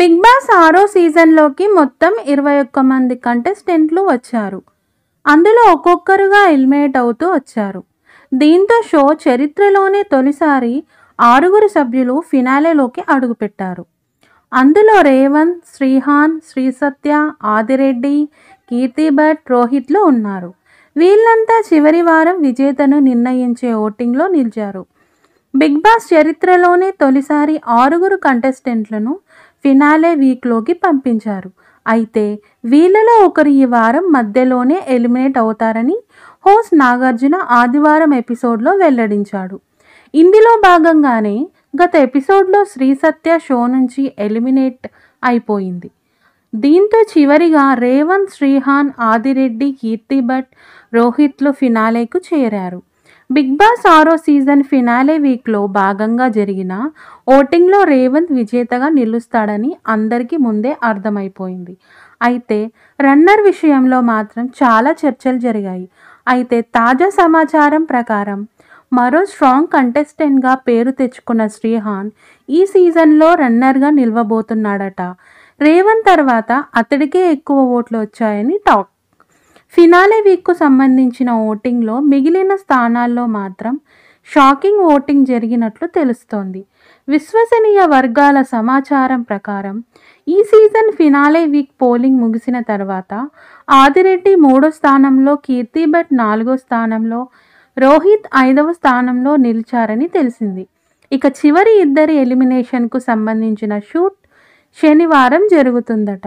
big Boss ఆరో సీజన్లోకి మొత్తం ఇరవై ఒక్క మంది కంటెస్టెంట్లు వచ్చారు అందులో ఒక్కొక్కరుగా ఎలిమినేట్ అవుతూ వచ్చారు దీంతో షో చరిత్రలోనే తొలిసారి ఆరుగురు సభ్యులు ఫినాలేలోకి అడుగుపెట్టారు అందులో రేవంత్ శ్రీహాన్ శ్రీసత్య ఆదిరెడ్డి కీర్తిభట్ రోహిత్లు ఉన్నారు వీళ్ళంతా చివరి వారం విజేతను నిర్ణయించే ఓటింగ్లో నిలిచారు బిగ్ బాస్ చరిత్రలోనే తొలిసారి ఆరుగురు కంటెస్టెంట్లను ఫినాలే వీక్లోకి పంపించారు అయితే వీళ్ళలో ఒకరు ఈ వారం మధ్యలోనే ఎలిమినేట్ అవుతారని హోస్ నాగార్జున ఆదివారం ఎపిసోడ్లో వెల్లడించాడు ఇందులో భాగంగానే గత ఎపిసోడ్లో శ్రీసత్య షో నుంచి ఎలిమినేట్ అయిపోయింది దీంతో చివరిగా రేవంత్ శ్రీహాన్ ఆదిరెడ్డి కీర్తి భట్ రోహిత్లు ఫినాలేకు చేరారు బిగ్ బాస్ ఆరో సీజన్ ఫినాలే వీక్లో భాగంగా జరిగిన ఓటింగ్లో రేవంత్ విజేతగా నిలుస్తాడని అందరికీ ముందే అర్థమైపోయింది అయితే రన్నర్ విషయంలో మాత్రం చాలా చర్చలు జరిగాయి అయితే తాజా సమాచారం ప్రకారం మరో స్ట్రాంగ్ కంటెస్టెంట్గా పేరు తెచ్చుకున్న శ్రీహాన్ ఈ సీజన్లో రన్నర్గా నిల్వబోతున్నాడట రేవంత్ తర్వాత అతడికే ఎక్కువ ఓట్లు వచ్చాయని టాక్ ఫినాలే వీక్కు సంబంధించిన ఓటింగ్లో మిగిలిన స్థానాల్లో మాత్రం షాకింగ్ ఓటింగ్ జరిగినట్లు తెలుస్తోంది విశ్వసనీయ వర్గాల సమాచారం ప్రకారం ఈ సీజన్ ఫినాలే వీక్ పోలింగ్ ముగిసిన తర్వాత ఆదిరెడ్డి మూడో స్థానంలో కీర్తి భట్ నాలుగో స్థానంలో రోహిత్ ఐదవ స్థానంలో నిలిచారని తెలిసింది ఇక చివరి ఇద్దరి ఎలిమినేషన్కు సంబంధించిన షూట్ శనివారం జరుగుతుందట